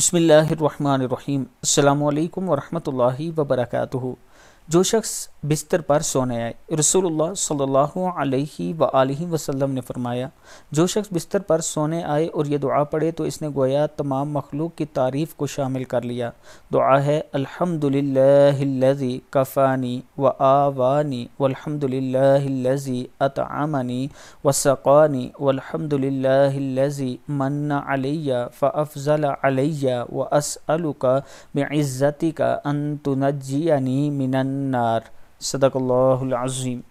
بسم اللہ الرحمن الرحیم السلام علیکم ورحمۃ اللہ وبرکاتہ جو شخص بستر پر سونے آئے رسول اللہ صلی اللہ علیہ و وسلم نے فرمایا جو شخص بستر پر سونے آئے اور یہ دعا پڑھے تو اس نے گویا تمام مخلوق کی تعریف کو شامل کر لیا دعا ہے الحمد للہ کفانی و آوانی و الحمد للہ اط امنی و سقانی و الحمد للہ منا علیہ و علیہ و اسعلکا بےعزتی کا انتنجی منن النار صدق الله العظيم